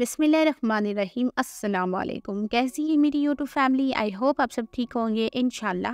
अस्सलाम वालेकुम कैसी है मेरी यूट्यूब फैमिली आई होप आप सब ठीक होंगे इन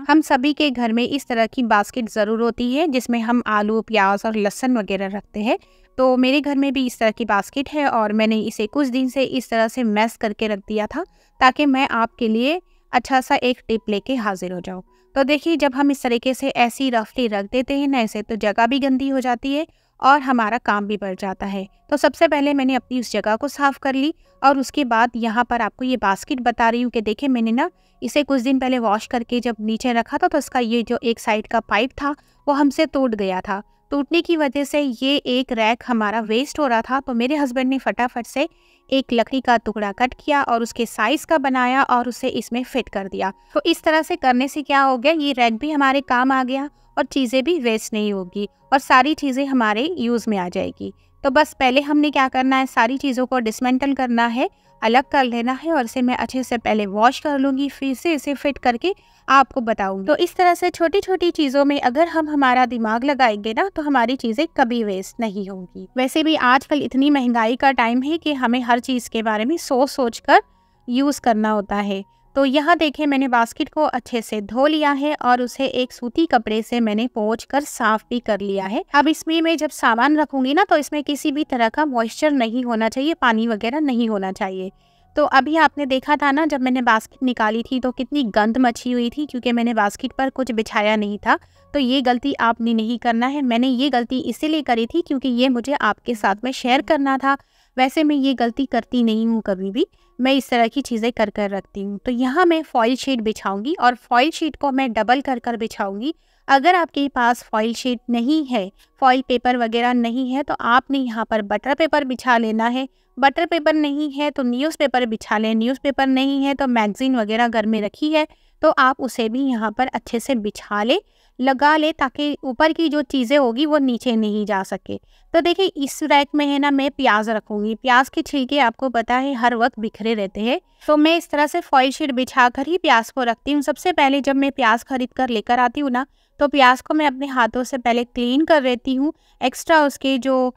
हम सभी के घर में इस तरह की बास्केट ज़रूर होती है जिसमें हम आलू प्याज और लहसन वगैरह रखते हैं तो मेरे घर में भी इस तरह की बास्केट है और मैंने इसे कुछ दिन से इस तरह से मैस करके रख दिया था ताकि मैं आपके लिए अच्छा सा एक टिप कर हाजिर हो जाऊँ तो देखिए जब हम इस तरीके से ऐसी रफली रख देते हैं ना ऐसे तो जगह भी गंदी हो जाती है और हमारा काम भी बढ़ जाता है तो सबसे पहले मैंने अपनी उस जगह को साफ़ कर ली और उसके बाद यहाँ पर आपको ये बास्केट बता रही हूँ कि देखे मैंने ना इसे कुछ दिन पहले वॉश करके जब नीचे रखा था तो उसका ये जो एक साइड का पाइप था वो हमसे टूट गया था टूटने की वजह से ये एक रैक हमारा वेस्ट हो रहा था तो मेरे हस्बैंड ने फटाफट से एक लकड़ी का टुकड़ा कट किया और उसके साइज़ का बनाया और उसे इसमें फिट कर दिया तो इस तरह से करने से क्या हो गया ये रैक भी हमारे काम आ गया और चीज़ें भी वेस्ट नहीं होगी और सारी चीज़ें हमारे यूज़ में आ जाएगी तो बस पहले हमने क्या करना है सारी चीज़ों को डिसमेंटल करना है अलग कर लेना है और इसे मैं अच्छे से पहले वॉश कर लूँगी फिर से इसे फिट करके आपको बताऊँगी तो इस तरह से छोटी छोटी चीज़ों में अगर हम हमारा दिमाग लगाएंगे ना तो हमारी चीज़ें कभी वेस्ट नहीं होंगी वैसे भी आजकल इतनी महंगाई का टाइम है कि हमें हर चीज़ के बारे में सोच सोच कर यूज़ करना होता है तो यहाँ देखें मैंने बास्केट को अच्छे से धो लिया है और उसे एक सूती कपड़े से मैंने पोंछ कर साफ भी कर लिया है अब इसमें मैं जब सामान रखूंगी ना तो इसमें किसी भी तरह का मॉइस्चर नहीं होना चाहिए पानी वगैरह नहीं होना चाहिए तो अभी आपने देखा था ना जब मैंने बास्केट निकाली थी तो कितनी गंद मची हुई थी क्योंकि मैंने बास्केट पर कुछ बिछाया नहीं था तो ये गलती आपने नहीं करना है मैंने ये गलती इसीलिए करी थी क्योंकि ये मुझे आपके साथ में शेयर करना था वैसे मैं ये गलती करती नहीं हूँ कभी भी मैं इस तरह की चीज़ें कर कर रखती हूँ तो यहाँ मैं फॉइल शीट बिछाऊंगी और फॉइल शीट को मैं डबल कर कर बिछाऊंगी अगर आपके पास फॉइल शीट नहीं है फॉइल पेपर वगैरह नहीं है तो आपने यहाँ पर बटर पेपर बिछा लेना है बटर पेपर नहीं है तो न्यूज़पेपर बिछा लें न्यूज़पेपर नहीं है तो मैगज़ीन वगैरह घर में रखी है तो आप उसे भी यहाँ पर अच्छे से बिछा लें लगा ले ताकि ऊपर की जो चीज़ें होगी वो नीचे नहीं जा सके तो देखिए इस रैक में है ना मैं प्याज रखूँगी प्याज के छिलके आपको पता है हर वक्त बिखरे रहते हैं तो मैं इस तरह से फॉइल शीट बिछा कर ही प्याज को रखती हूँ सबसे पहले जब मैं प्याज खरीद कर लेकर आती हूँ ना तो प्याज को मैं अपने हाथों से पहले क्लीन कर लेती हूँ एक्स्ट्रा उसके जो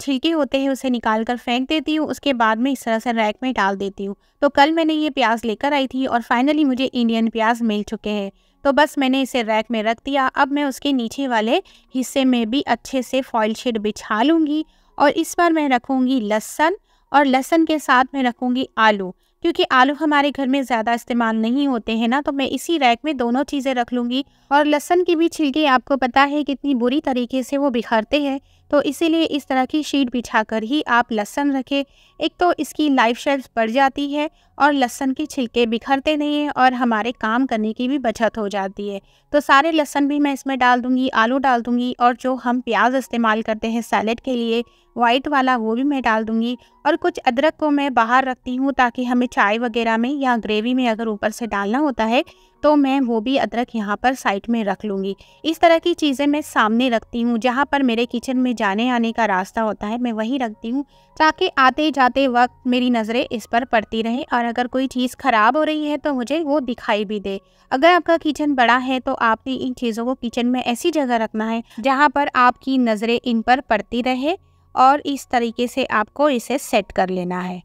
छिलके होते हैं उसे निकाल कर फेंक देती हूँ उसके बाद में इस तरह से रैक में डाल देती हूँ तो कल मैंने ये प्याज लेकर आई थी और फाइनली मुझे इंडियन प्याज मिल चुके हैं तो बस मैंने इसे रैक में रख दिया अब मैं उसके नीचे वाले हिस्से में भी अच्छे से फॉइल शीट बिछा लूँगी और इस पर मैं रखूँगी लहसन और लहसन के साथ मैं रखूँगी आलू क्योंकि आलू हमारे घर में ज़्यादा इस्तेमाल नहीं होते हैं ना तो मैं इसी रैक में दोनों चीज़ें रख लूँगी और लहसन की भी छिलके आपको पता है कितनी बुरी तरीके से वो बिखरते हैं तो इसीलिए इस तरह की शीट बिछा कर ही आप लहसन रखें एक तो इसकी लाइफ शेल्फ बढ़ जाती है और लहसन के छिलके बिखरते नहीं हैं और हमारे काम करने की भी बचत हो जाती है तो सारे लहसन भी मैं इसमें डाल दूँगी आलू डाल दूँगी और जो हम प्याज इस्तेमाल करते हैं सैलड के लिए वाइट वाला वो भी मैं डाल दूंगी और कुछ अदरक को मैं बाहर रखती हूँ ताकि हमें चाय वगैरह में या ग्रेवी में अगर ऊपर से डालना होता है तो मैं वो भी अदरक यहाँ पर साइड में रख लूँगी इस तरह की चीज़ें मैं सामने रखती हूँ जहाँ पर मेरे किचन में जाने आने का रास्ता होता है मैं वहीं रखती हूँ ताकि आते जाते वक्त मेरी नज़रें इस पर पड़ती रहें और अगर कोई चीज़ ख़राब हो रही है तो मुझे वो दिखाई भी दे अगर आपका किचन बड़ा है तो आपने इन चीज़ों को किचन में ऐसी जगह रखना है जहाँ पर आपकी नज़रें इन पर पड़ती रहे और इस तरीके से आपको इसे सेट कर लेना है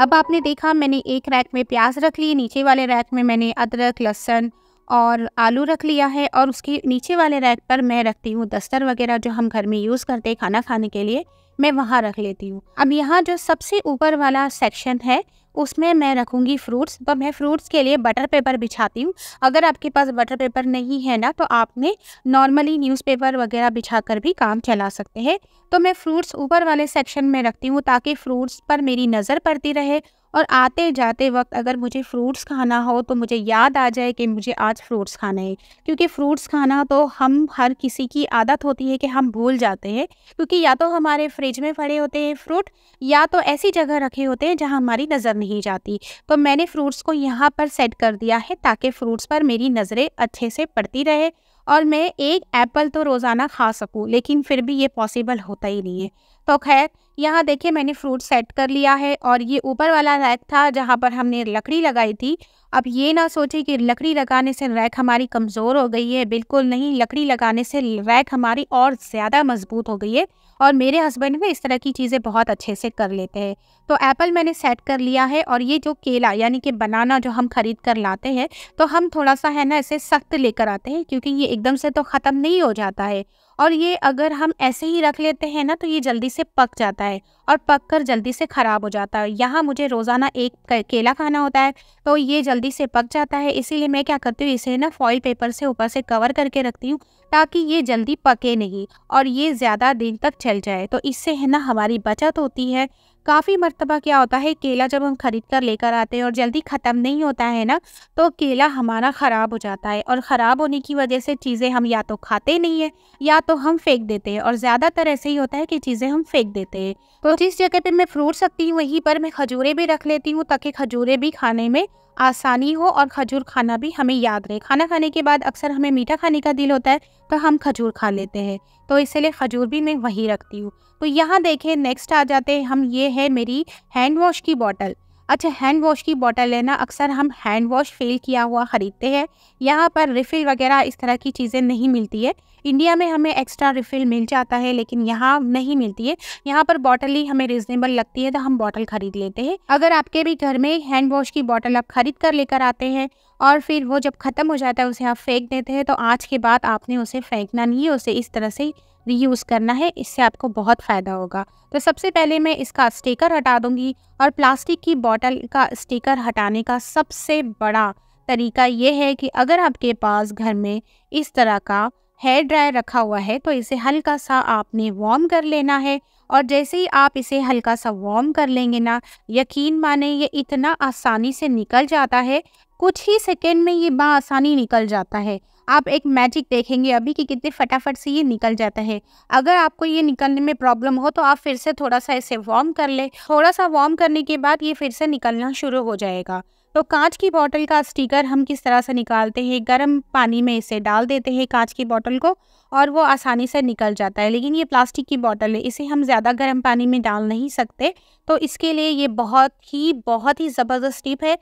अब आपने देखा मैंने एक रैक में प्याज रख ली नीचे वाले रैक में मैंने अदरक लहसन और आलू रख लिया है और उसके नीचे वाले रैक पर मैं रखती हूँ दस्तर वगैरह जो हम घर में यूज़ करते हैं खाना खाने के लिए मैं वहाँ रख लेती हूँ अब यहाँ जो सबसे ऊपर वाला सेक्शन है उसमें मैं रखूँगी फ्रूट्स तो मैं फ्रूट्स के लिए बटर पेपर बिछाती हूँ अगर आपके पास बटर पेपर नहीं है ना तो आपने नॉर्मली न्यूज़पेपर वगैरह बिछा कर भी काम चला सकते हैं तो मैं फ्रूट्स ऊपर वाले सेक्शन में रखती हूँ ताकि फ्रूट्स पर मेरी नज़र पड़ती रहे और आते जाते वक्त अगर मुझे फ्रूट्स खाना हो तो मुझे याद आ जाए कि मुझे आज फ्रूट्स खाना है क्योंकि फ्रूट्स खाना तो हम हर किसी की आदत होती है कि हम भूल जाते हैं क्योंकि या तो हमारे फ्रिज में पड़े होते हैं फ्रूट या तो ऐसी जगह रखे होते हैं जहाँ हमारी नज़र नहीं जाती तो मैंने फ्रूट्स को यहाँ पर सेट कर दिया है ताकि फ्रूट्स पर मेरी नज़रें अच्छे से पड़ती रहे और मैं एक एप्पल तो रोज़ाना खा सकूं लेकिन फिर भी ये पॉसिबल होता ही नहीं है तो खैर यहाँ देखिए मैंने फ्रूट सेट कर लिया है और ये ऊपर वाला रैक था जहाँ पर हमने लकड़ी लगाई थी अब ये ना सोचें कि लकड़ी लगाने से रैक हमारी कमज़ोर हो गई है बिल्कुल नहीं लकड़ी लगाने से रैक हमारी और ज़्यादा मजबूत हो गई है और मेरे हस्बैंड भी इस तरह की चीज़ें बहुत अच्छे से कर लेते हैं तो एप्पल मैंने सेट कर लिया है और ये जो केला यानी कि बनाना जो हम ख़रीद कर लाते हैं तो हम थोड़ा सा है ना इसे सख्त लेकर आते हैं क्योंकि ये एकदम से तो ख़त्म नहीं हो जाता है और ये अगर हम ऐसे ही रख लेते हैं ना तो ये जल्दी से पक जाता है और पक कर जल्दी से ख़राब हो जाता है यहाँ मुझे रोज़ाना एक केला खाना होता है तो ये जल्दी से पक जाता है इसीलिए मैं क्या करती हूँ इसे ना फॉइल पेपर से ऊपर से कवर करके रखती हूँ ताकि ये जल्दी पके नहीं और ये ज़्यादा दिन तक चल जाए तो इससे है ना हमारी बचत होती है काफ़ी मरतबा क्या होता है केला जब हम ख़रीद कर लेकर आते हैं और जल्दी ख़त्म नहीं होता है ना तो केला हमारा ख़राब हो जाता है और ख़राब होने की वजह से चीज़ें हम या तो खाते नहीं हैं या तो हम फेंक देते हैं और ज़्यादातर ऐसे ही होता है कि चीज़ें हम फेंक देते हैं तो जिस जगह पर मैं फ्रूट्स रखती हूँ वहीं पर मैं खजूरें भी रख लेती हूँ ताकि खजूरें भी खाने में आसानी हो और खजूर खाना भी हमें याद रहे खाना खाने के बाद अक्सर हमें मीठा खाने का दिल होता है तो हम खजूर खा लेते हैं तो इसलिए खजूर भी मैं वहीं रखती हूँ तो यहाँ देखें नेक्स्ट आ जाते हैं हम ये है मेरी हैंड वॉश की बॉटल अच्छा हैंड वॉश की बॉटल लेना अक्सर हम हैंड वॉश फेल किया हुआ ख़रीदते हैं यहाँ पर रिफ़िल वगैरह इस तरह की चीज़ें नहीं मिलती है इंडिया में हमें एक्स्ट्रा रिफ़िल मिल जाता है लेकिन यहाँ नहीं मिलती है यहाँ पर बॉटल ही हमें रिजनेबल लगती है तो हम बॉटल ख़रीद लेते हैं अगर आपके भी घर में हैंड वॉश की बॉटल आप ख़रीद कर लेकर आते हैं और फिर वो जब ख़त्म हो जाता है उसे आप फेंक देते हैं तो आज के बाद आपने उसे फेंकना नहीं है उसे इस तरह से रीयूज़ करना है इससे आपको बहुत फ़ायदा होगा तो सबसे पहले मैं इसका स्टिकर हटा दूंगी और प्लास्टिक की बॉटल का स्टिकर हटाने का सबसे बड़ा तरीका ये है कि अगर आपके पास घर में इस तरह का हेयर ड्रायर रखा हुआ है तो इसे हल्का सा आपने वार्म कर लेना है और जैसे ही आप इसे हल्का सा वार्म कर लेंगे ना यकीन माने ये इतना आसानी से निकल जाता है कुछ ही सेकेंड में ये बासानी निकल जाता है आप एक मैजिक देखेंगे अभी कि कितने फटाफट से ये निकल जाता है अगर आपको ये निकलने में प्रॉब्लम हो तो आप फिर से थोड़ा सा इसे वार्म कर ले थोड़ा सा वार्म करने के बाद ये फिर से निकलना शुरू हो जाएगा तो कांच की बॉटल का स्टिकर हम किस तरह से निकालते हैं गर्म पानी में इसे डाल देते हैं कांच की बॉटल को और वो आसानी से निकल जाता है लेकिन ये प्लास्टिक की बॉटल है इसे हम ज़्यादा गर्म पानी में डाल नहीं सकते तो इसके लिए ये बहुत ही बहुत ही ज़बरदस्त टिप है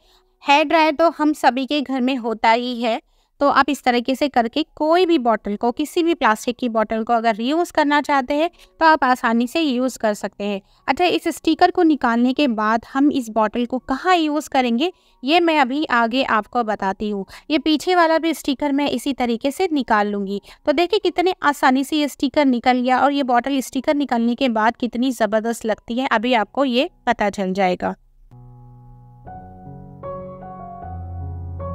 हेयर ड्रायर तो हम सभी के घर में होता ही है तो आप इस तरीके से करके कोई भी बॉटल को किसी भी प्लास्टिक की बॉटल को अगर रीयूज़ करना चाहते हैं तो आप आसानी से यूज़ कर सकते हैं अच्छा इस स्टिकर को निकालने के बाद हम इस बॉटल को कहाँ यूज़ करेंगे ये मैं अभी आगे आपको बताती हूँ ये पीछे वाला भी स्टिकर मैं इसी तरीके से निकाल लूँगी तो देखिए कितने आसानी से ये स्टिकर निकल गया और ये बॉटल स्टिकर निकलने के बाद कितनी ज़बरदस्त लगती है अभी आपको ये पता चल जाएगा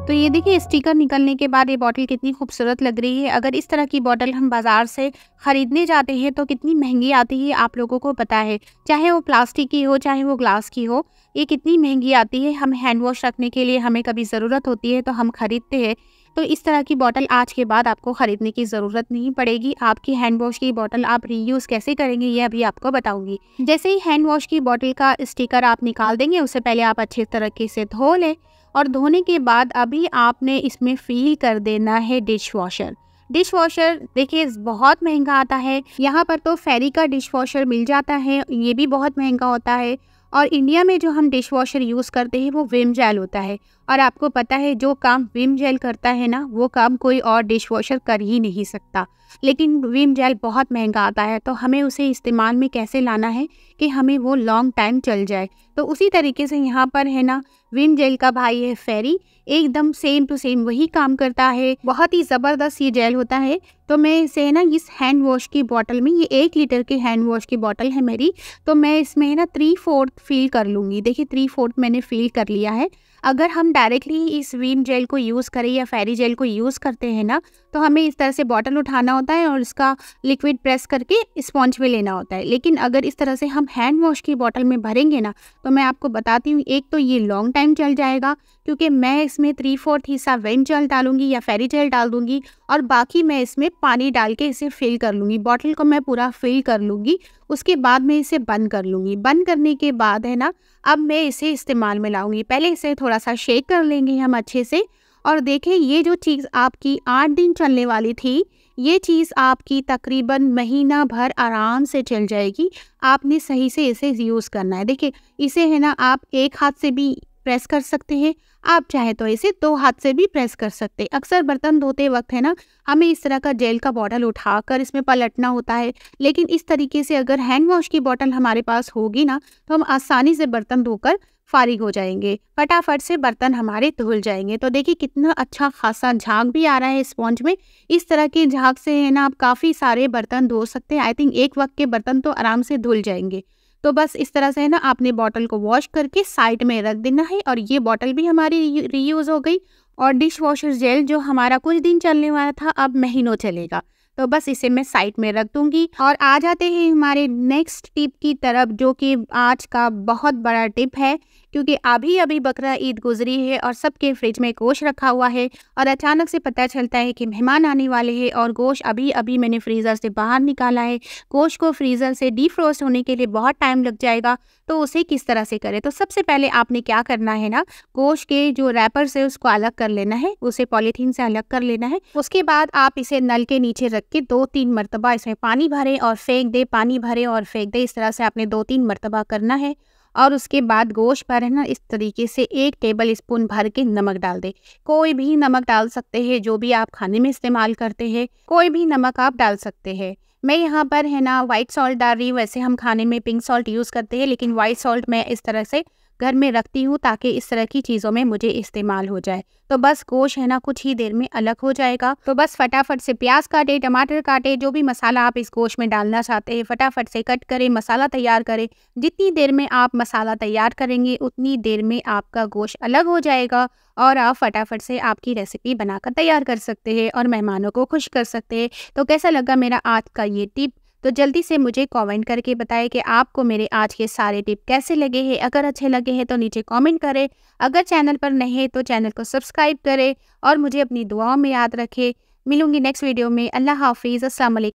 तो ये देखिए स्टिकर निकलने के बाद ये बॉटल कितनी खूबसूरत लग रही है अगर इस तरह की बॉटल हम बाज़ार से ख़रीदने जाते हैं तो कितनी महंगी आती है आप लोगों को पता है चाहे वो प्लास्टिक की हो चाहे वो ग्लास की हो ये कितनी महंगी आती है हम हैंड वॉश रखने के लिए हमें कभी ज़रूरत होती है तो हम ख़रीदते हैं तो इस तरह की बॉटल आज के बाद आपको ख़रीदने की ज़रूरत नहीं पड़ेगी आपकी हैंड वॉश की बॉटल आप रीयूज़ कैसे करेंगे ये अभी आपको बताऊंगी जैसे ही हैंड वॉश की बॉटल का स्टिकर आप निकाल देंगे उससे पहले आप अच्छे तरीके से धो लें और धोने के बाद अभी आपने इसमें फील कर देना है डिश वॉशर डिश वॉशर देखिए बहुत महंगा आता है यहाँ पर तो फेरी का डिश वॉशर मिल जाता है ये भी बहुत महंगा होता है और इंडिया में जो हम डिश वॉशर यूज़ करते हैं वो विम जेल होता है और आपको पता है जो काम विम जेल करता है ना वो काम कोई और डिश वॉशर कर ही नहीं सकता लेकिन विम जेल बहुत महंगा आता है तो हमें उसे इस्तेमाल में कैसे लाना है कि हमें वो लॉन्ग टाइम चल जाए तो उसी तरीके से यहाँ पर है ना विम जेल का भाई है फेरी एकदम सेम टू सेम वही काम करता है बहुत ही ज़बरदस्त ये जेल होता है तो मैं इसे है ना इस हैंड वॉश की बॉटल में ये एक लीटर की हैंड वॉश की बॉटल है मेरी तो मैं इसमें है ना थ्री फोर्थ फील कर लूँगी देखिए थ्री फोर्थ मैंने फील कर लिया है अगर हम डायरेक्टली इस वीम जेल को यूज़ करें या फेरी जेल को यूज़ करते हैं ना तो हमें इस तरह से बॉटल उठाना होता है और इसका लिक्विड प्रेस करके स्पॉन्ज में लेना होता है लेकिन अगर इस तरह से हम हैंड वॉश की बॉटल में भरेंगे ना तो मैं आपको बताती हूँ एक तो ये लॉन्ग टाइम चल जाएगा क्योंकि मैं इसमें थ्री फोर्थ हिस्सा वेन जेल डालूंगी या फेरी जेल डाल दूंगी और बाकी मैं इसमें पानी डाल के इसे फिल कर लूँगी बॉटल को मैं पूरा फिल कर लूँगी उसके बाद मैं इसे बंद कर लूँगी बंद करने के बाद है ना अब मैं इसे इस्तेमाल में लाऊँगी पहले इसे थोड़ा सा शेक कर लेंगे हम अच्छे से और देखें ये जो चीज़ आपकी आठ दिन चलने वाली थी ये चीज़ आपकी तकरीबन महीना भर आराम से चल जाएगी आपने सही से इसे यूज़ करना है देखिए इसे है ना आप एक हाथ से भी प्रेस कर सकते हैं आप चाहे तो इसे दो हाथ से भी प्रेस कर सकते हैं अक्सर बर्तन धोते वक्त है ना हमें इस तरह का जेल का बॉटल उठाकर इसमें पलटना होता है लेकिन इस तरीके से अगर हैंड वॉश की बॉटल हमारे पास होगी ना तो हम आसानी से बर्तन धोकर फारिग हो जाएंगे फटाफट से बर्तन हमारे धुल जाएंगे तो देखिए कितना अच्छा खासा झाग भी आ रहा है स्पॉन्ज में इस तरह के झाग से है ना आप काफ़ी सारे बर्तन धो सकते हैं आई थिंक एक वक्त के बर्तन तो आराम से धुल जाएंगे तो बस इस तरह से है ना आपने बॉटल को वॉश करके साइड में रख देना है और ये बॉटल भी हमारी रीयूज़ हो गई और डिश वॉशर जेल जो हमारा कुछ दिन चलने वाला था अब महीनों चलेगा तो बस इसे मैं साइड में रख दूंगी और आ जाते हैं हमारे नेक्स्ट टिप की तरफ जो कि आज का बहुत बड़ा टिप है क्योंकि अभी अभी बकरा ईद गुजरी है और सबके फ्रिज में गोश्त रखा हुआ है और अचानक से पता चलता है कि मेहमान आने वाले हैं और गोश्त अभी अभी मैंने फ्रीज़र से बाहर निकाला है गोश्त को फ्रीज़र से डीफ्रोस्ट होने के लिए बहुत टाइम लग जाएगा तो उसे किस तरह से करें तो सबसे पहले आपने क्या करना है ना गोश्त के जो रैपर्स है उसको अलग कर लेना है उसे पॉलीथीन से अलग कर लेना है उसके बाद आप इसे नल के नीचे रख के दो तीन मरतबा इसमें पानी भरें और फेंक दे पानी भरें और फेंक दे इस तरह से आपने दो तीन मरतबा करना है और उसके बाद गोश्त पर है ना इस तरीके से एक टेबल स्पून भर के नमक डाल दें कोई भी नमक डाल सकते हैं जो भी आप खाने में इस्तेमाल करते हैं कोई भी नमक आप डाल सकते हैं मैं यहाँ पर है ना वाइट सॉल्ट डाल रही हूँ वैसे हम खाने में पिंक सॉल्ट यूज़ करते हैं लेकिन वाइट सॉल्ट मैं इस तरह से घर में रखती हूँ ताकि इस तरह की चीज़ों में मुझे इस्तेमाल हो जाए तो बस गोश है ना कुछ ही देर में अलग हो जाएगा तो बस फटाफट से प्याज काटे टमाटर काटे जो भी मसाला आप इस गोश में डालना चाहते हैं फटाफट से कट करें मसाला तैयार करें जितनी देर में आप मसाला तैयार करेंगे उतनी देर में आपका गोश अलग हो जाएगा और आप फटाफट से आपकी रेसिपी बनाकर तैयार कर सकते हैं और मेहमानों को खुश कर सकते हैं तो कैसा लगा मेरा आज का ये टिप तो जल्दी से मुझे कमेंट करके बताएं कि आपको मेरे आज के सारे टिप कैसे लगे हैं अगर अच्छे लगे हैं तो नीचे कमेंट करें अगर चैनल पर नहीं है तो चैनल को सब्सक्राइब करें और मुझे अपनी दुआओं में याद रखें मिलूंगी नेक्स्ट वीडियो में अल्लाह हाफिज़ असल